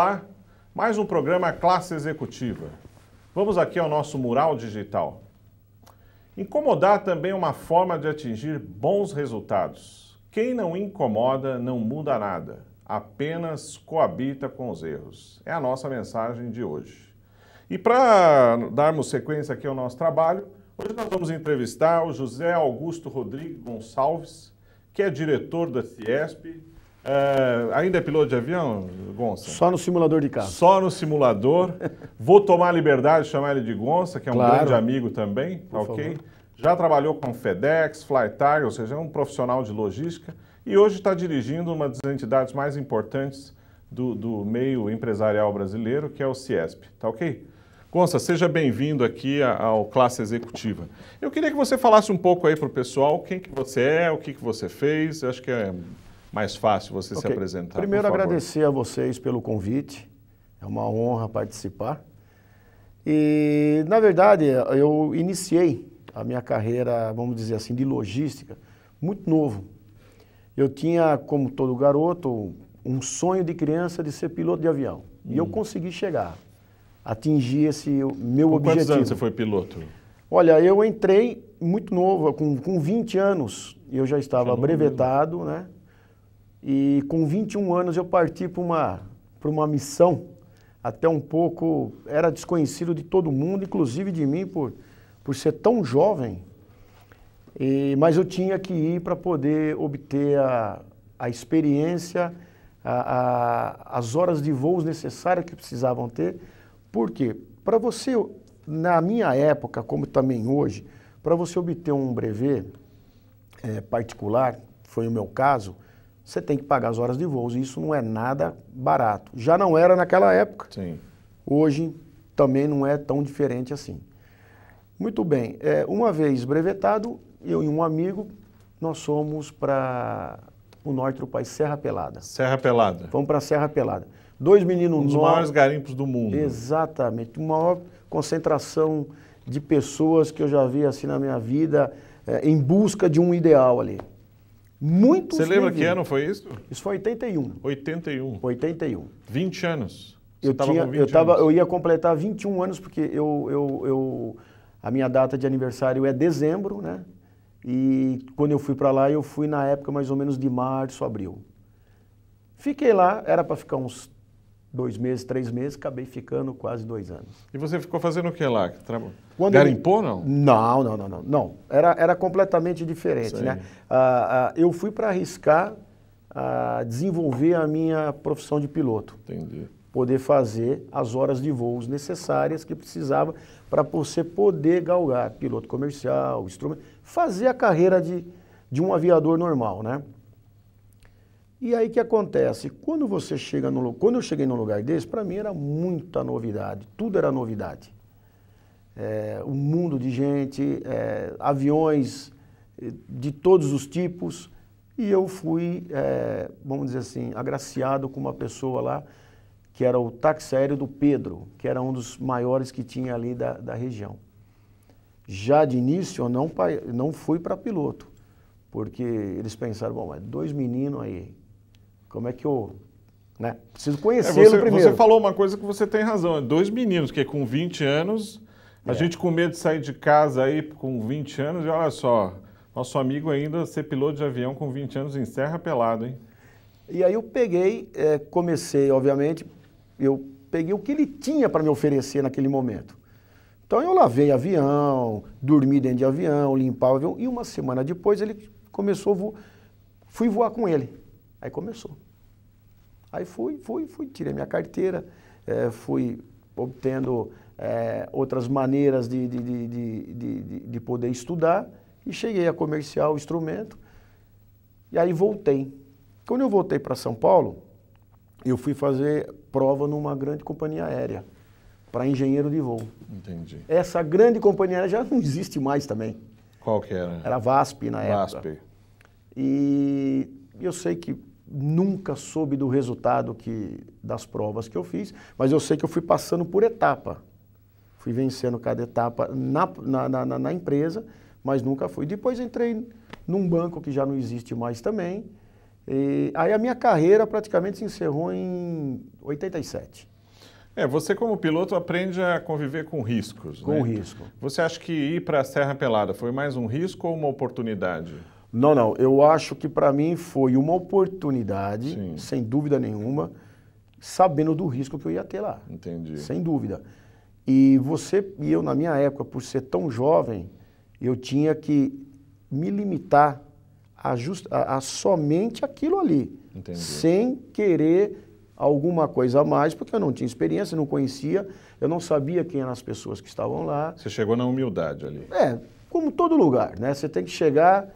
Olá, mais um programa Classe Executiva. Vamos aqui ao nosso mural digital. Incomodar também é uma forma de atingir bons resultados. Quem não incomoda não muda nada, apenas coabita com os erros. É a nossa mensagem de hoje. E para darmos sequência aqui ao nosso trabalho, hoje nós vamos entrevistar o José Augusto Rodrigues Gonçalves, que é diretor da CIESP, é, ainda é piloto de avião, Gonça? Só no simulador de carro. Só no simulador. Vou tomar a liberdade de chamar ele de Gonça, que é um claro. grande amigo também, Por ok? Favor. Já trabalhou com FedEx, FlyTag, ou seja, é um profissional de logística e hoje está dirigindo uma das entidades mais importantes do, do, meio empresarial brasileiro, que é o CIESP, tá ok? Gonça, seja bem-vindo aqui ao Classe Executiva. Eu queria que você falasse um pouco aí para o pessoal quem que você é, o que, que você fez, acho que é mais fácil você okay. se apresentar. Primeiro, agradecer a vocês pelo convite. É uma honra participar. E, na verdade, eu iniciei a minha carreira, vamos dizer assim, de logística, muito novo. Eu tinha, como todo garoto, um sonho de criança de ser piloto de avião. Hum. E eu hum. consegui chegar, atingir esse meu com objetivo. Quantos anos você foi piloto? Olha, eu entrei muito novo, com, com 20 anos, eu já estava brevetado, mesmo. né? E com 21 anos eu parti para uma, para uma missão, até um pouco, era desconhecido de todo mundo, inclusive de mim, por, por ser tão jovem. E, mas eu tinha que ir para poder obter a, a experiência, a, a, as horas de voos necessárias que precisavam ter. Por quê? Para você, na minha época, como também hoje, para você obter um brevet é, particular, foi o meu caso, você tem que pagar as horas de voo e isso não é nada barato. Já não era naquela época. Sim. Hoje também não é tão diferente assim. Muito bem, é, uma vez brevetado, eu e um amigo, nós fomos para o norte do país, Serra Pelada. Serra Pelada. Vamos para Serra Pelada. Dois meninos... Um dos no... maiores garimpos do mundo. Exatamente, maior concentração de pessoas que eu já vi assim na minha vida, é, em busca de um ideal ali. Muitos Você lembra que ano foi isso? Isso foi 81. 81. 81. 20 anos. Você eu, tava tinha, eu, tava, anos. eu ia completar 21 anos, porque eu, eu, eu, a minha data de aniversário é dezembro, né? E quando eu fui para lá, eu fui na época mais ou menos de março, abril. Fiquei lá, era para ficar uns dois meses, três meses, acabei ficando quase dois anos. E você ficou fazendo o que lá? Tra... Quando Garimpou, não? Não, não, não, não. não. Era, era completamente diferente, né? Ah, ah, eu fui para arriscar ah, desenvolver a minha profissão de piloto. Entendi. Poder fazer as horas de voos necessárias que precisava para você poder galgar piloto comercial, instrumento, fazer a carreira de, de um aviador normal, né? E aí que acontece? Quando você chega no quando eu cheguei num lugar desse, para mim era muita novidade, tudo era novidade. É, eh, um mundo de gente, é, aviões eh, de todos os tipos, e eu fui, é, vamos dizer assim, agraciado com uma pessoa lá que era o táxi aéreo do Pedro, que era um dos maiores que tinha ali da, da região. Já de início eu não, não fui para piloto, porque eles pensaram, bom, mas dois meninos aí, como é que eu. Né? Preciso é, conhecê-lo é, primeiro. Você falou uma coisa que você tem razão. É dois meninos, que com 20 anos, a é. gente com medo de sair de casa aí com 20 anos, e olha só, nosso amigo ainda ser piloto de avião com 20 anos em Serra Pelado, hein? E aí eu peguei, é, comecei, obviamente, eu peguei o que ele tinha para me oferecer naquele momento. Então eu lavei avião, dormi dentro de avião, limpava avião, e uma semana depois ele começou, voar. fui voar com ele. Aí começou. Aí fui, fui, fui, tirei minha carteira, eh, fui obtendo eh, outras maneiras de, de, de, de, de, de poder estudar e cheguei a comercial, instrumento, e aí voltei. Quando eu voltei para São Paulo, eu fui fazer prova numa grande companhia aérea para engenheiro de voo. Entendi. Essa grande companhia aérea já não existe mais também. Qual que era? Era a VASP na época. VASP. E eu sei que nunca soube do resultado que, das provas que eu fiz, mas eu sei que eu fui passando por etapa. Fui vencendo cada etapa na, na, na, na empresa, mas nunca fui. Depois entrei num banco que já não existe mais também. E, aí a minha carreira praticamente se encerrou em 87. É, você como piloto aprende a conviver com riscos. Com né? risco. Você acha que ir para a Serra Pelada foi mais um risco ou uma oportunidade? Não, não. Eu acho que para mim foi uma oportunidade, Sim. sem dúvida nenhuma, sabendo do risco que eu ia ter lá. Entendi. Sem dúvida. E você e eu, na minha época, por ser tão jovem, eu tinha que me limitar a, just, a, a somente aquilo ali. Entendi. Sem querer alguma coisa a mais, porque eu não tinha experiência, não conhecia, eu não sabia quem eram as pessoas que estavam lá. Você chegou na humildade ali. É, como todo lugar, né? Você tem que chegar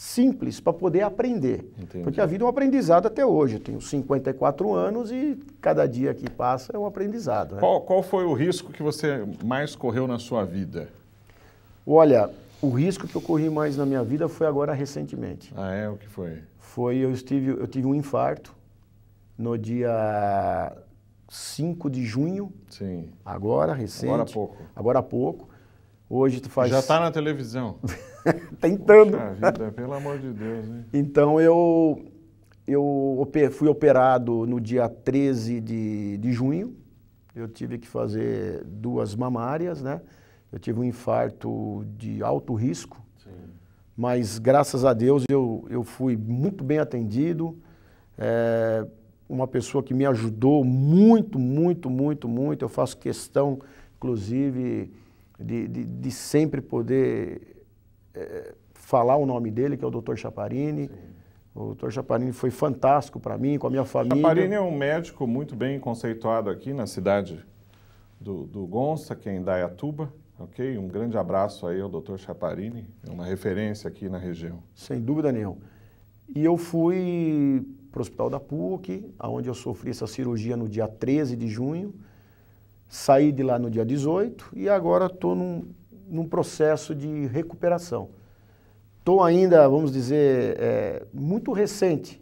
simples para poder aprender. Entendi. Porque a vida é um aprendizado até hoje. Eu tenho 54 anos e cada dia que passa é um aprendizado. Né? Qual, qual foi o risco que você mais correu na sua vida? Olha, o risco que eu corri mais na minha vida foi agora recentemente. Ah, é? O que foi? Foi, eu, estive, eu tive um infarto no dia 5 de junho. Sim. Agora, recente. Agora há pouco. Agora há pouco. Hoje tu faz... Já está na televisão. Tentando. vida, pelo amor de Deus, hein? Então eu, eu fui operado no dia 13 de, de junho. Eu tive que fazer duas mamárias, né? Eu tive um infarto de alto risco. Sim. Mas graças a Deus eu, eu fui muito bem atendido. É, uma pessoa que me ajudou muito, muito, muito, muito. Eu faço questão, inclusive, de, de, de sempre poder é, falar o nome dele, que é o Dr. Chaparini. Sim. O Dr. Chaparini foi fantástico para mim, com a minha família. Chaparini é um médico muito bem conceituado aqui na cidade do, do Gonça, que é em Dayatuba. Ok? Um grande abraço aí ao Dr. Chaparini, é uma referência aqui na região. Sem dúvida nenhuma. E eu fui para o Hospital da PUC, onde eu sofri essa cirurgia no dia 13 de junho. Saí de lá no dia 18 e agora estou num num processo de recuperação. Estou ainda, vamos dizer, é, muito recente,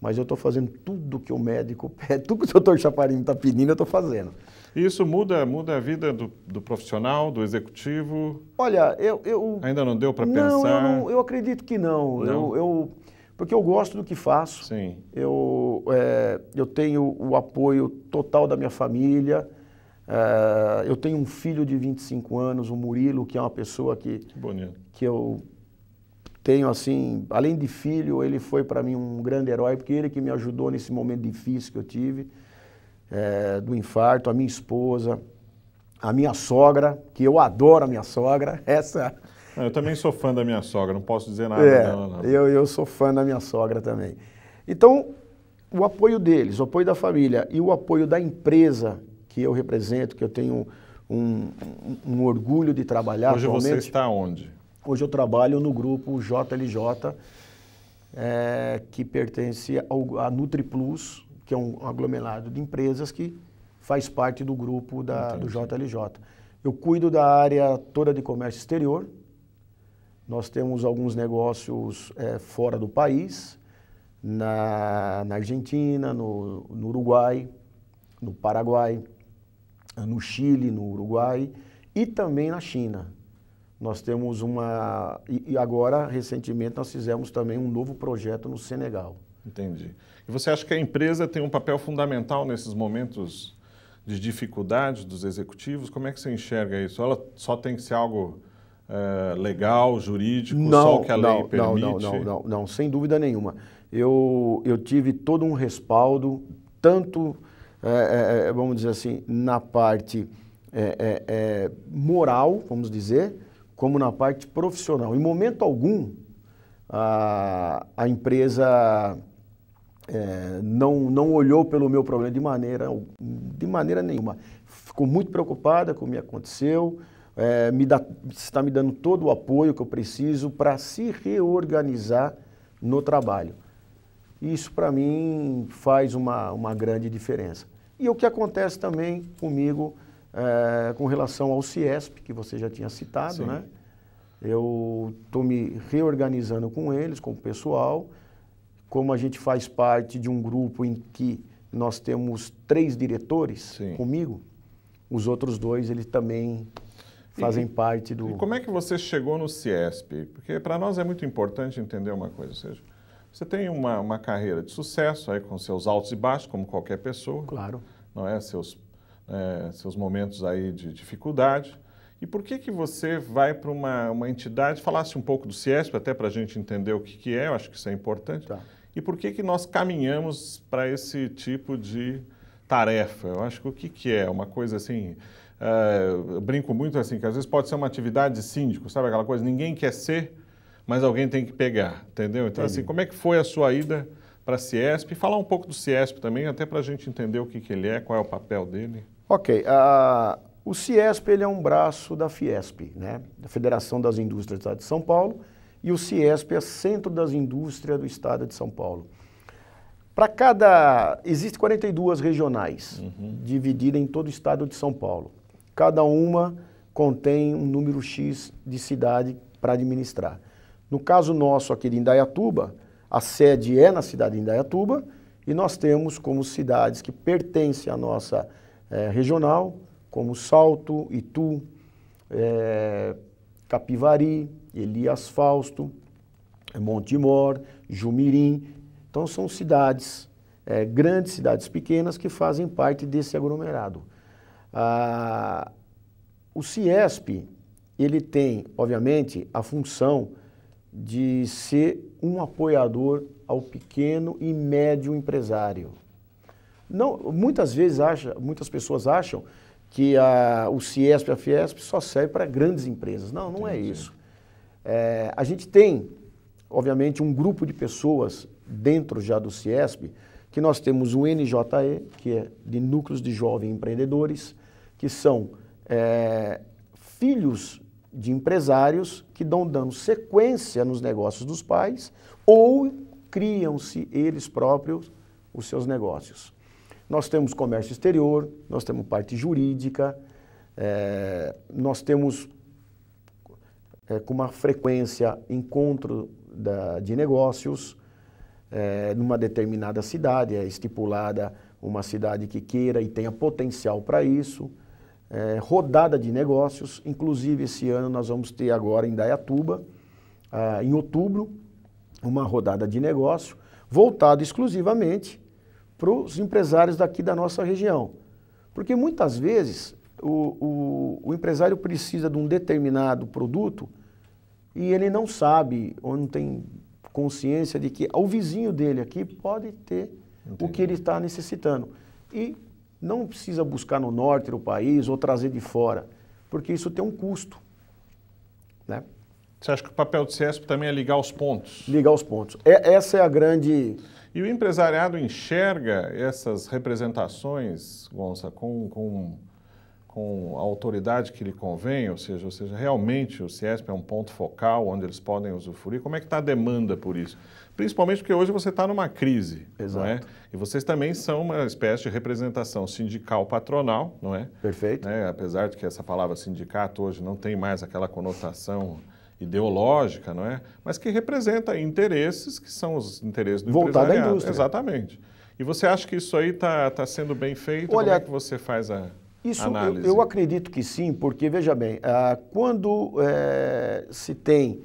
mas eu estou fazendo tudo que o médico pede, tudo que o doutor Chaparino está pedindo, eu estou fazendo. Isso muda, muda a vida do, do profissional, do executivo? Olha, eu... eu ainda não deu para pensar? Eu não, eu acredito que não. não? Eu, eu, porque eu gosto do que faço. Sim. Eu, é, eu tenho o apoio total da minha família, ah, eu tenho um filho de 25 anos, o Murilo, que é uma pessoa que, que eu tenho assim, além de filho, ele foi para mim um grande herói, porque ele que me ajudou nesse momento difícil que eu tive, é, do infarto, a minha esposa, a minha sogra, que eu adoro a minha sogra, essa... Eu também sou fã da minha sogra, não posso dizer nada é, dela, não. Eu, eu sou fã da minha sogra também. Então, o apoio deles, o apoio da família e o apoio da empresa que eu represento, que eu tenho um, um, orgulho de trabalhar. Hoje você está onde? Hoje eu trabalho no grupo JLJ, é, que pertence ao, à NutriPlus, que é um aglomerado de empresas que faz parte do grupo da, do JLJ. Eu cuido da área toda de comércio exterior. Nós temos alguns negócios é, fora do país, na, na Argentina, no, no Uruguai, no Paraguai, no Chile, no Uruguai e também na China. Nós temos uma. E agora, recentemente, nós fizemos também um novo projeto no Senegal. Entendi. E você acha que a empresa tem um papel fundamental nesses momentos de dificuldade dos executivos? Como é que você enxerga isso? Ela só tem que ser algo eh, legal, jurídico, não, só o que a não, lei permite? Não, não, não, não, não, sem dúvida nenhuma. Eu, eu tive todo um respaldo, tanto é, é, é, vamos dizer assim, na parte é, é, é, moral, vamos dizer, como na parte profissional. Em momento algum, a, a empresa não, não olhou pelo meu problema de maneira, de maneira nenhuma. Ficou muito preocupada com o que aconteceu, me dá, está me dando todo o apoio que eu preciso para se reorganizar no trabalho. Isso, para mim, faz uma, uma grande diferença. E o que acontece também comigo é, com relação ao CIESP, que você já tinha citado, Sim. né? Eu estou me reorganizando com eles, com o pessoal. Como a gente faz parte de um grupo em que nós temos três diretores Sim. comigo, os outros dois eles também fazem e, parte do. E como é que você chegou no CIESP? Porque para nós é muito importante entender uma coisa, ou seja, você tem uma, uma carreira de sucesso aí com seus altos e baixos, como qualquer pessoa. Claro. Não é? Seus, é, seus momentos aí de dificuldade. E por que que você vai para uma, uma entidade, falasse um pouco do CIESP, até para a gente entender o que, que é, eu acho que isso é importante. Tá. E por que que nós caminhamos para esse tipo de tarefa? Eu acho que o que, que é? Uma coisa assim, uh, eu brinco muito assim, que às vezes pode ser uma atividade de síndico, sabe aquela coisa, ninguém quer ser mas alguém tem que pegar, entendeu? Então, assim, Entendi. assim, como é que foi a sua ida para a Ciesp? E falar um pouco do Ciesp também, até para a gente entender o que, que ele é, qual é o papel dele. Ok. Uh, o Ciesp ele é um braço da Fiesp, né? da Federação das Indústrias do Estado de São Paulo, e o Ciesp é Centro das Indústrias do Estado de São Paulo. Para cada. Existem 42 regionais, uhum. divididas em todo o estado de São Paulo. Cada uma contém um número X de cidade para administrar. No caso nosso aqui de Indaiatuba, a sede é na cidade de Indaiatuba e nós temos como cidades que pertencem à nossa eh, regional, como Salto, Itu, eh, Capivari, Elias Fausto, Montemor, Jumirim. Então são cidades, eh, grandes cidades pequenas que fazem parte desse aglomerado. Ah, o CIESP, ele tem, obviamente, a função de ser um apoiador ao pequeno e médio empresário. Não, muitas vezes acha, muitas pessoas acham que a, o Ciesp e a Fiesp só serve para grandes empresas. Não, não é Entendi. é isso. É, a gente tem, obviamente, um grupo de pessoas dentro já do Ciesp, que nós temos o NJE, que é de Núcleos de Jovens Empreendedores, que são é, filhos de empresários que dão dando sequência nos negócios dos pais ou criam-se eles próprios os seus negócios. Nós temos comércio exterior, nós temos parte jurídica, é, nós temos é, com uma frequência encontro da, de negócios é, numa determinada cidade, é estipulada uma cidade que queira e tenha potencial para isso é, rodada de negócios. Inclusive, esse ano nós vamos ter agora em Dayatuba, ah, em outubro, uma rodada de negócio voltada exclusivamente para os empresários daqui da nossa região. Porque muitas vezes o, o, o, empresário precisa de um determinado produto e ele não sabe ou não tem consciência de que o vizinho dele aqui pode ter Entendi. o que ele está necessitando. E não precisa buscar no norte do país ou trazer de fora, porque isso tem um custo. Né? Você acha que o papel do CESP também é ligar os pontos? Ligar os pontos. É, essa é a grande. E o empresariado enxerga essas representações, Gonça, com, com com a autoridade que lhe convém, ou seja, ou seja, realmente o CIESP é um ponto focal onde eles podem usufruir? Como é que está a demanda por isso? Principalmente porque hoje você está numa crise, Exato. não é? E vocês também são uma espécie de representação sindical patronal, não é? Perfeito. Né, apesar de que essa palavra sindicato hoje não tem mais aquela conotação ideológica, não é? Mas que representa interesses que são os interesses do Voltado à indústria. Exatamente. E você acha que isso aí está tá sendo bem feito? Olha, Como é que você faz a... Isso eu, eu, acredito que sim, porque veja bem, ah, quando eh, se tem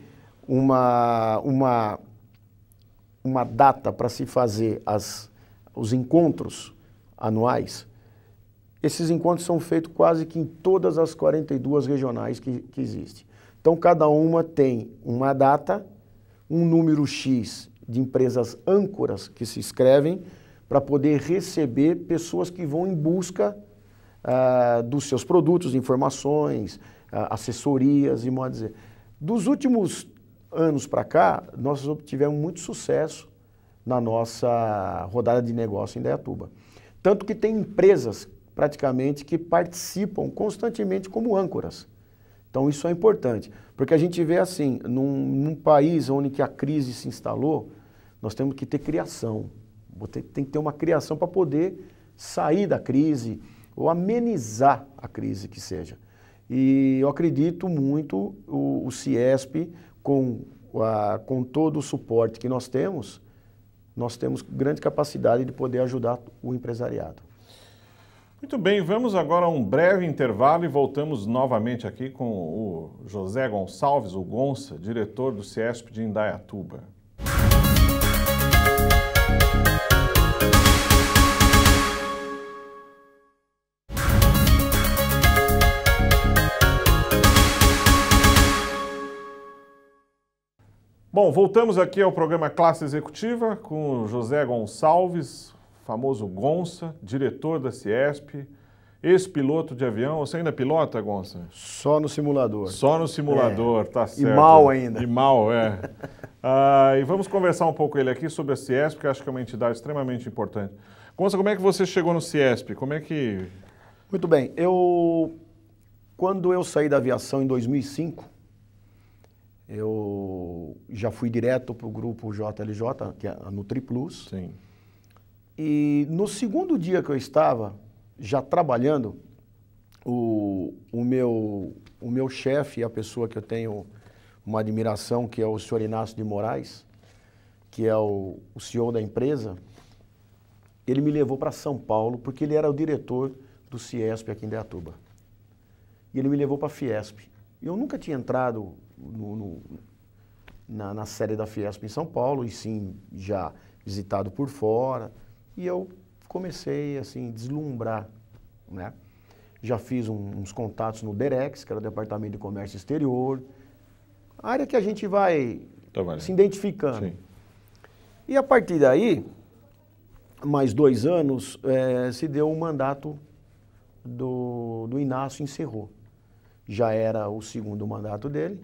uma, uma, uma data para se fazer as, os encontros anuais, esses encontros são feitos quase que em todas as 42 regionais que, que existem. Então, cada uma tem uma data, um número X de empresas âncoras que se inscrevem para poder receber pessoas que vão em busca uh, dos seus produtos, informações, uh, assessorias e modo de dizer. Dos últimos anos para cá, nós obtivemos muito sucesso na nossa rodada de negócio em Dayatuba. Tanto que tem empresas praticamente que participam constantemente como âncoras. Então isso é importante, porque a gente vê assim, num, num país onde que a crise se instalou, nós temos que ter criação, tem que ter uma criação para poder sair da crise, ou amenizar a crise que seja. E eu acredito muito o, o CIESP, com, a, com todo o suporte que nós temos, nós temos grande capacidade de poder ajudar o empresariado. Muito bem, vamos agora a um breve intervalo e voltamos novamente aqui com o José Gonçalves, o Gonça, diretor do CIESP de Indaiatuba. Bom, voltamos aqui ao programa Classe Executiva com José Gonçalves, famoso Gonça, diretor da Ciesp, ex-piloto de avião. Você ainda pilota, Gonça? Só no simulador. Só no simulador, é. tá certo. E mal ainda. E mal, é. ah, e vamos conversar um pouco com ele aqui sobre a Ciesp, que acho que é uma entidade extremamente importante. Gonça, como é que você chegou no Ciesp? Como é que... Muito bem, eu... Quando eu saí da aviação em 2005 eu já fui direto para o grupo JLJ, que é a NutriPlus. Sim. E no segundo dia que eu estava, já trabalhando, o, o meu, o meu chefe, a pessoa que eu tenho uma admiração, que é o senhor Inácio de Moraes, que é o, o CEO da empresa, ele me levou para São Paulo, porque ele era o diretor do CIESP aqui em Deatuba. E ele me levou para a Fiesp. Eu nunca tinha entrado no no na na da Fiesp em São Paulo, e sim já visitado por fora, e eu comecei assim deslumbrar né. Já fiz uns contatos no DEREX, que era o Departamento de Comércio Exterior, área que a gente vai se identificando. Sim. E a partir daí, mais dois anos, eh, se deu o mandato do do Inácio, encerrou já era o segundo mandato dele.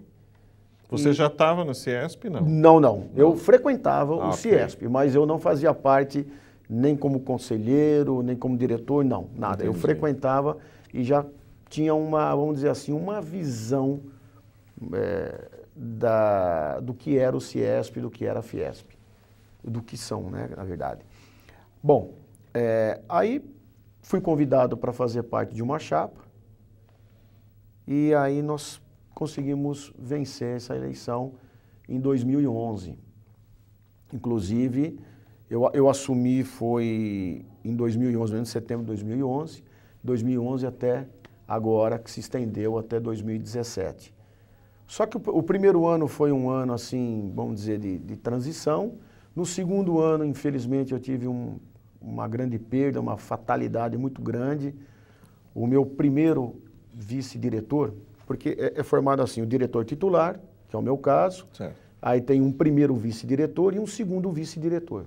Você e... já estava no CIESP, não? Não, não. não. Eu frequentava ah, o okay. CIESP, mas eu não fazia parte nem como conselheiro, nem como diretor, não, nada. Entendi. Eu frequentava e já tinha uma, vamos dizer assim, uma visão é, da, do que era o CIESP, do que era a FIESP, do que são, né, na verdade. Bom, é, aí fui convidado para fazer parte de uma chapa, e aí nós conseguimos vencer essa eleição em 2011. Inclusive, eu, eu assumi foi em 2011, em setembro de 2011, 2011 até agora, que se estendeu até 2017. Só que o, o primeiro ano foi um ano, assim, vamos dizer, de, de transição. No segundo ano, infelizmente, eu tive um, uma grande perda, uma fatalidade muito grande. O meu primeiro vice-diretor, porque é, é, formado assim, o diretor titular, que é o meu caso, certo. aí tem um primeiro vice-diretor e um segundo vice-diretor.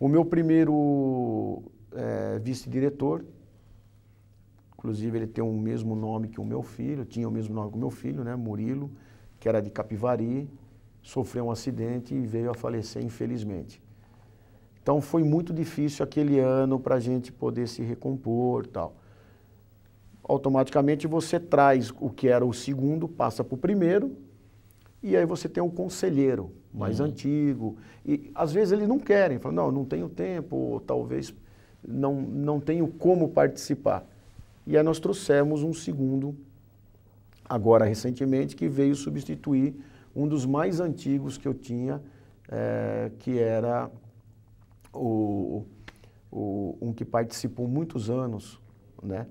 O meu primeiro é, vice-diretor, inclusive ele tem o mesmo nome que o meu filho, tinha o mesmo nome que o meu filho, né, Murilo, que era de Capivari, sofreu um acidente e veio a falecer, infelizmente. Então foi muito difícil aquele ano para a gente poder se recompor tal automaticamente você traz o que era o segundo, passa para o primeiro, e aí você tem um conselheiro mais uhum. antigo. E às vezes eles não querem, falam, não, não tenho tempo, ou talvez não, não tenho como participar. E aí nós trouxemos um segundo, agora recentemente, que veio substituir um dos mais antigos que eu tinha, é, que era o, o, um que participou muitos anos, né?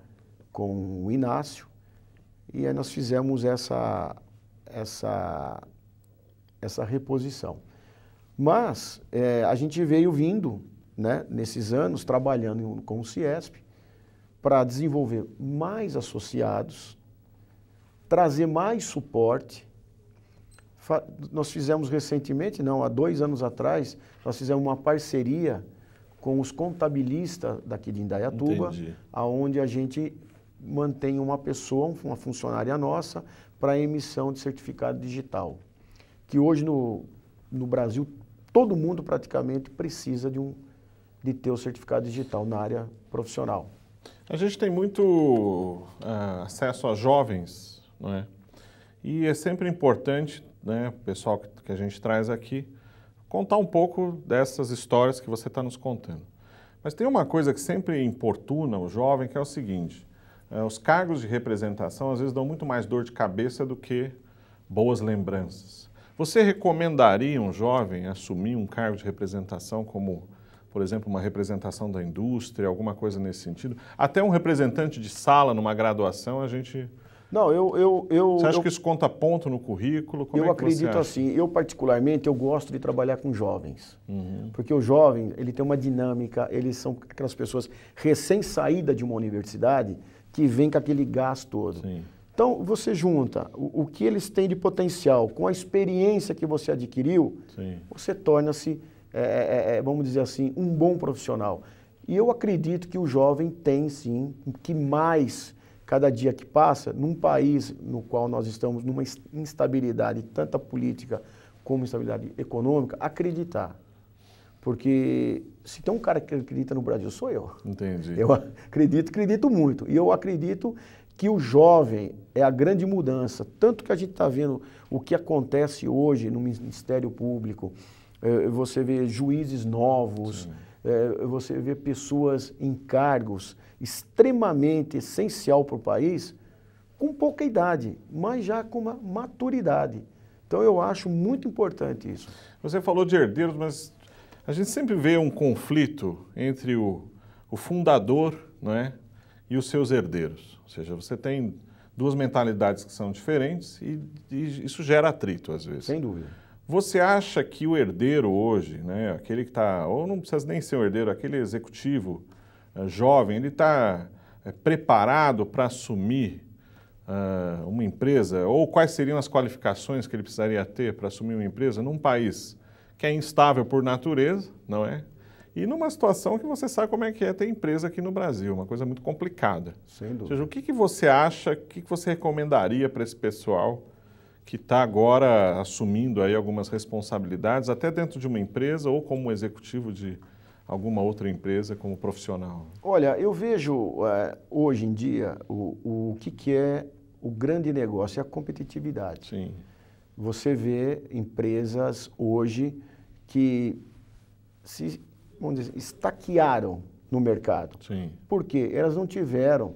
com o Inácio, e aí nós fizemos essa, essa, essa reposição. Mas eh, a gente veio vindo, né, nesses anos, trabalhando com o CIESP, para desenvolver mais associados, trazer mais suporte. Fa nós fizemos recentemente, não, há dois anos atrás, nós fizemos uma parceria com os contabilistas daqui de Indaiatuba, Entendi. aonde a gente mantém uma pessoa, uma funcionária nossa, para emissão de certificado digital, que hoje no, no Brasil todo mundo praticamente precisa de, um, de ter o certificado digital na área profissional. A gente tem muito uh, acesso a jovens, não é? E é sempre importante, né, o pessoal que, que a gente traz aqui, contar um pouco dessas histórias que você está nos contando. Mas tem uma coisa que sempre importuna o jovem, que é o seguinte: é, os cargos de representação às vezes dão muito mais dor de cabeça do que boas lembranças. Você recomendaria um jovem assumir um cargo de representação como, por exemplo, uma representação da indústria, alguma coisa nesse sentido? Até um representante de sala numa graduação, a gente. Não, eu. eu, eu você acha eu, que isso conta ponto no currículo? Como eu é acredito assim. Eu, particularmente, eu gosto de trabalhar com jovens. Uhum. Porque o jovem, ele tem uma dinâmica, eles são aquelas pessoas recém-saída de uma universidade que vem com aquele gás todo. Sim. Então, você junta o, o, que eles têm de potencial com a experiência que você adquiriu, Sim. você torna-se, é é, é, é, vamos dizer assim, um bom profissional. E eu acredito que o jovem tem sim, que mais cada dia que passa, num país no qual nós estamos numa instabilidade, tanto política como instabilidade econômica, acreditar. Porque se tem um cara que acredita no Brasil, sou eu. Entendi. Eu acredito, acredito muito. E eu acredito que o jovem é a grande mudança. Tanto que a gente está vendo o que acontece hoje no Ministério Público. É, você vê juízes novos, é, você vê pessoas em cargos extremamente essencial para o país, com pouca idade, mas já com uma maturidade. Então eu acho muito importante isso. Você falou de herdeiros, mas a gente sempre vê um conflito entre o, o fundador não é, e os seus herdeiros. Ou seja, você tem duas mentalidades que são diferentes e, e isso gera atrito às vezes. Sem dúvida. Você acha que o herdeiro hoje, né, aquele que está, ou não precisa nem ser um herdeiro, aquele executivo eh, jovem, ele está eh, preparado para assumir uh, uma empresa? Ou quais seriam as qualificações que ele precisaria ter para assumir uma empresa num país que é instável por natureza, não é? E numa situação que você sabe como é que é ter empresa aqui no Brasil, uma coisa muito complicada. Sem dúvida. Ou seja, o que, que você acha, o que, que você recomendaria para esse pessoal que está agora assumindo aí algumas responsabilidades, até dentro de uma empresa ou como executivo de alguma outra empresa, como profissional? Olha, eu vejo eh, hoje em dia o, o que, que é o grande negócio, é a competitividade. Sim você vê empresas hoje que se vamos dizer, estaquearam no mercado. Sim. Por quê? Elas não tiveram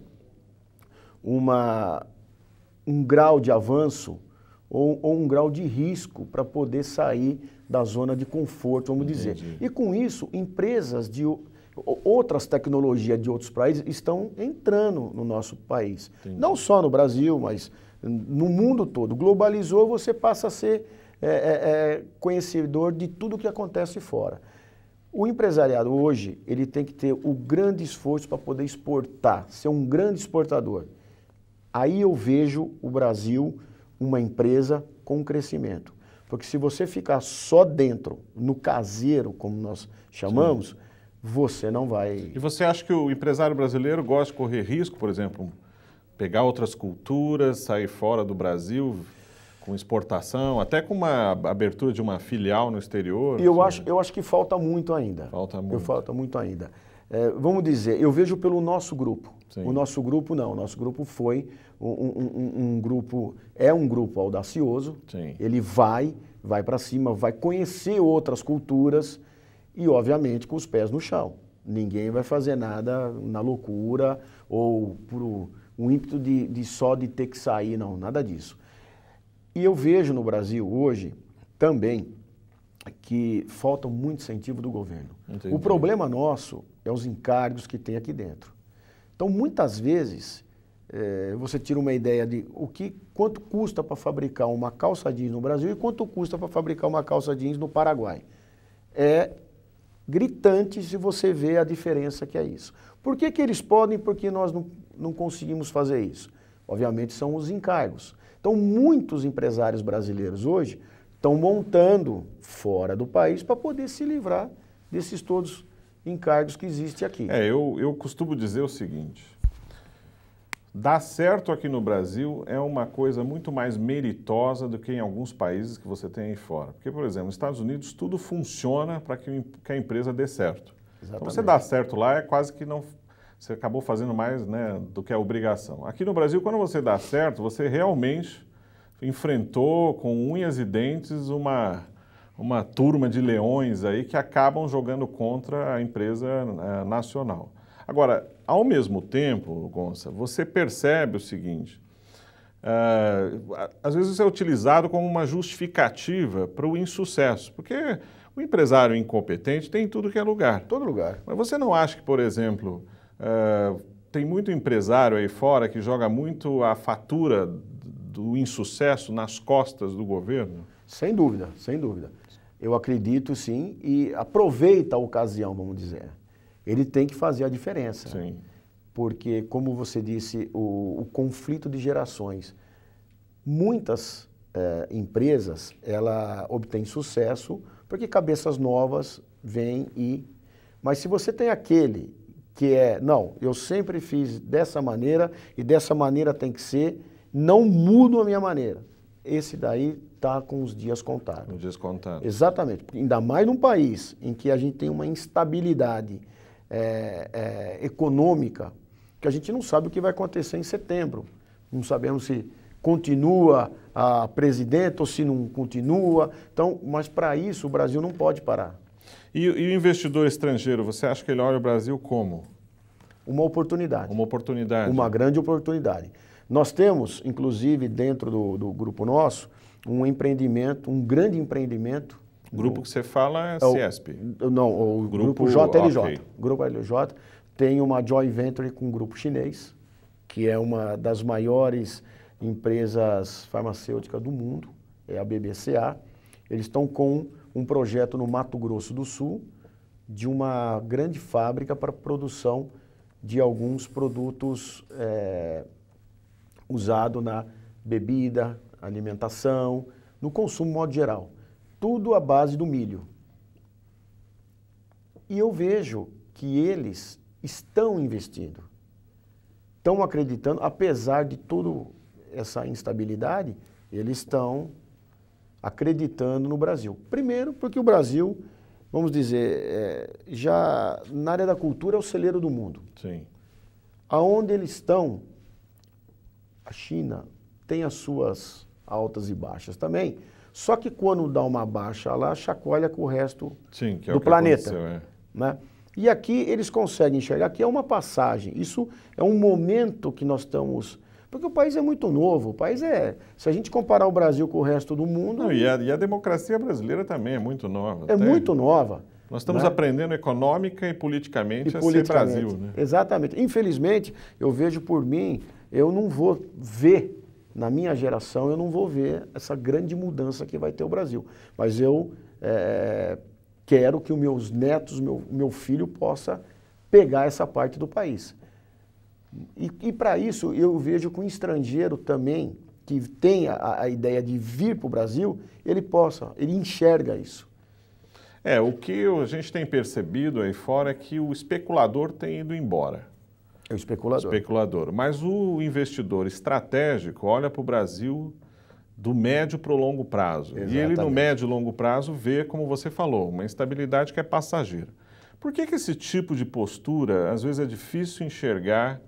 uma, um grau de avanço ou, ou um grau de risco para poder sair da zona de conforto, vamos Entendi. dizer. E com isso, empresas de outras tecnologias de outros países estão entrando no nosso país. Entendi. Não só no Brasil, mas no mundo todo. Globalizou, você passa a ser é, é, é, conhecedor de tudo o que acontece fora. O empresariado hoje, ele tem que ter o grande esforço para poder exportar, ser um grande exportador. Aí eu vejo o Brasil uma empresa com crescimento. Porque se você ficar só dentro, no caseiro, como nós chamamos, Sim. você não vai. E você acha que o empresário brasileiro gosta de correr risco, por exemplo? pegar outras culturas, sair fora do Brasil com exportação, até com uma abertura de uma filial no exterior? Eu, assim. acho, eu acho que falta muito ainda. Falta muito. Eu falta muito ainda. É, vamos dizer, eu vejo pelo nosso grupo. Sim. O nosso grupo não, o nosso grupo foi um, um, um grupo, é um grupo audacioso, Sim. ele vai, vai para cima, vai conhecer outras culturas e, obviamente, com os pés no chão. Ninguém vai fazer nada na loucura ou por um ímpeto de, de só de ter que sair, não, nada disso. E eu vejo no Brasil hoje também que falta muito incentivo do governo. Entendi. O problema nosso é os encargos que tem aqui dentro. Então, muitas vezes, é, você tira uma ideia de o que, quanto custa para fabricar uma calça jeans no Brasil e quanto custa para fabricar uma calça jeans no Paraguai. É gritante se você vê a diferença que é isso. Por que, que eles podem porque nós não, não conseguimos fazer isso? Obviamente são os encargos. Então, muitos empresários brasileiros hoje estão montando fora do país para poder se livrar desses todos encargos que existem aqui. É, eu, eu costumo dizer o seguinte: dar certo aqui no Brasil é uma coisa muito mais meritosa do que em alguns países que você tem aí fora. Porque, por exemplo, nos Estados Unidos tudo funciona para que, que a empresa dê certo. Então, você dar certo lá é quase que não você acabou fazendo mais né, do que a obrigação. Aqui no Brasil, quando você dá certo, você realmente enfrentou com unhas e dentes uma, uma turma de leões aí que acabam jogando contra a empresa né, nacional. Agora, ao mesmo tempo, Gonça, você percebe o seguinte: uh, às vezes é utilizado como uma justificativa para o insucesso, porque o empresário incompetente tem tudo que é lugar. Todo lugar. Mas você não acha que, por exemplo, eh, tem muito empresário aí fora que joga muito a fatura do insucesso nas costas do governo? Sem dúvida, sem dúvida. Eu acredito sim e aproveita a ocasião, vamos dizer. Ele tem que fazer a diferença. Sim. Porque, como você disse, o, o conflito de gerações. Muitas eh, empresas, ela obtém sucesso porque cabeças novas vêm e... Mas se você tem aquele que é, não, eu sempre fiz dessa maneira e dessa maneira tem que ser, não mudo a minha maneira. Esse daí está com os dias contados. Os dias contados. Exatamente. Ainda mais num país em que a gente tem uma instabilidade é, é, econômica, que a gente não sabe o que vai acontecer em setembro. Não sabemos se continua a presidente ou se não continua. Então, mas para isso o Brasil não pode parar. E, e o investidor estrangeiro, você acha que ele olha o Brasil como? Uma oportunidade. Uma oportunidade. Uma grande oportunidade. Nós temos, inclusive, dentro do, do grupo nosso, um empreendimento, um grande empreendimento. O grupo que você fala é, é CESP. O, não, o, o grupo, grupo, JLJ. Okay. Grupo LJ tem uma joint venture com um grupo chinês, que é uma das maiores empresas farmacêuticas do mundo, é a BBCA. Eles estão com um projeto no Mato Grosso do Sul de uma grande fábrica para produção de alguns produtos eh, usados na bebida, alimentação, no consumo modo geral. Tudo à base do milho. E eu vejo que eles estão investindo, estão acreditando, apesar de toda essa instabilidade, eles estão acreditando no Brasil. Primeiro, porque o Brasil, vamos dizer, é, já na área da cultura é o celeiro do mundo. Sim. Aonde eles estão, a China tem as suas altas e baixas também. Só que quando dá uma baixa lá, chacoalha com o resto Sim, é do o planeta. É. Né? E aqui eles conseguem enxergar que é uma passagem. Isso é um momento que nós estamos porque o país é muito novo, o país é... Se a gente comparar o Brasil com o resto do mundo... Não, e, a, e, a, democracia brasileira também é muito nova. É muito nova. Nós estamos né? aprendendo econômica e politicamente e a politicamente, ser Brasil. Né? Exatamente. Infelizmente, eu vejo por mim, eu não vou ver, na minha geração, eu não vou ver essa grande mudança que vai ter o Brasil. Mas eu é, quero que os meus netos, meu, meu filho possa pegar essa parte do país. E, e para isso eu vejo que o estrangeiro também, que tem a, a ideia de vir para o Brasil, ele possa, ele enxerga isso. É, o que a gente tem percebido aí fora é que o especulador tem ido embora. É o especulador. Especulador. Mas o investidor estratégico olha para o Brasil do médio para o longo prazo. Exatamente. E ele, no médio e longo prazo, vê, como você falou, uma instabilidade que é passageira. Por que, que esse tipo de postura, às vezes, é difícil enxergar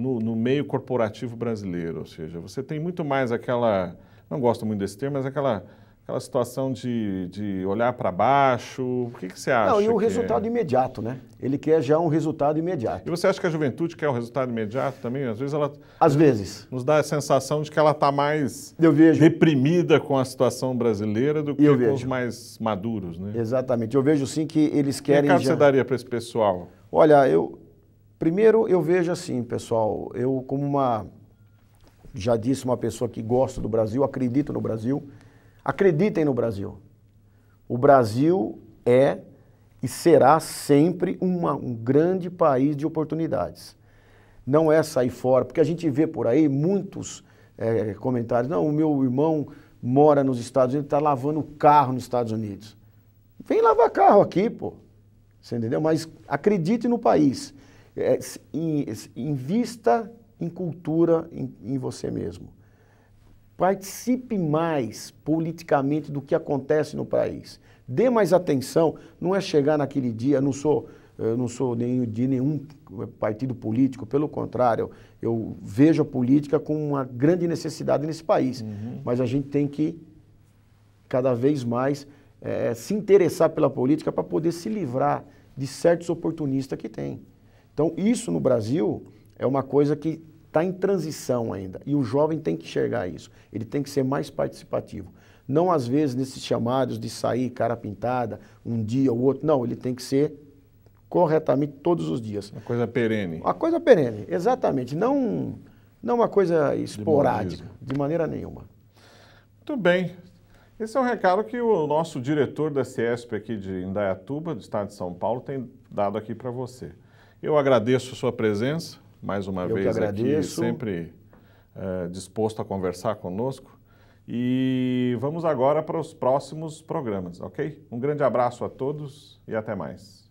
no, no meio corporativo brasileiro. Ou seja, você tem muito mais aquela, não gosto muito desse termo, mas aquela aquela situação de, de olhar para baixo? O que, que você acha? Não, e o é? resultado é? imediato, né? Ele quer já um resultado imediato. E você acha que a juventude quer o um resultado imediato também? Às vezes ela. Às vezes. Nos dá a sensação de que ela está mais Eu vejo. reprimida com a situação brasileira do que Eu com vejo. os mais maduros, né? Exatamente. Eu vejo sim que eles querem. Que já... você daria para esse pessoal? Olha, eu, Primeiro, eu vejo assim, pessoal, eu como uma, já disse, uma pessoa que gosta do Brasil, acredito no Brasil, acreditem no Brasil. O Brasil é e será sempre uma, um grande país de oportunidades. Não é sair fora, porque a gente vê por aí muitos é, comentários, não, o meu irmão mora nos Estados Unidos, está lavando carro nos Estados Unidos. Vem lavar carro aqui, pô. Você entendeu? Mas acredite no país é, invista em cultura em, em você mesmo. Participe mais politicamente do que acontece no país. Dê mais atenção, não é chegar naquele dia, não sou eu não sou nem de nenhum partido político, pelo contrário, eu vejo a política como uma grande necessidade nesse país. Uhum. Mas a gente tem que, cada vez mais, é, se interessar pela política para poder se livrar de certos oportunistas que tem. Então, isso no Brasil é uma coisa que está em transição ainda. E o jovem tem que enxergar isso. Ele tem que ser mais participativo. Não, às vezes, nesses chamados de sair cara pintada, um dia ou outro. Não, ele tem que ser corretamente todos os dias. Uma coisa perene. Uma coisa perene, exatamente. Não, não uma coisa esporádica, de, de maneira nenhuma. Muito bem. Esse é um recado que o nosso diretor da CESP aqui de Indaiatuba, do estado de São Paulo, tem dado aqui para você. Eu agradeço sua presença, mais uma Eu vez aqui, sempre é, disposto a conversar conosco. E vamos agora para os próximos programas, ok? Um grande abraço a todos e até mais.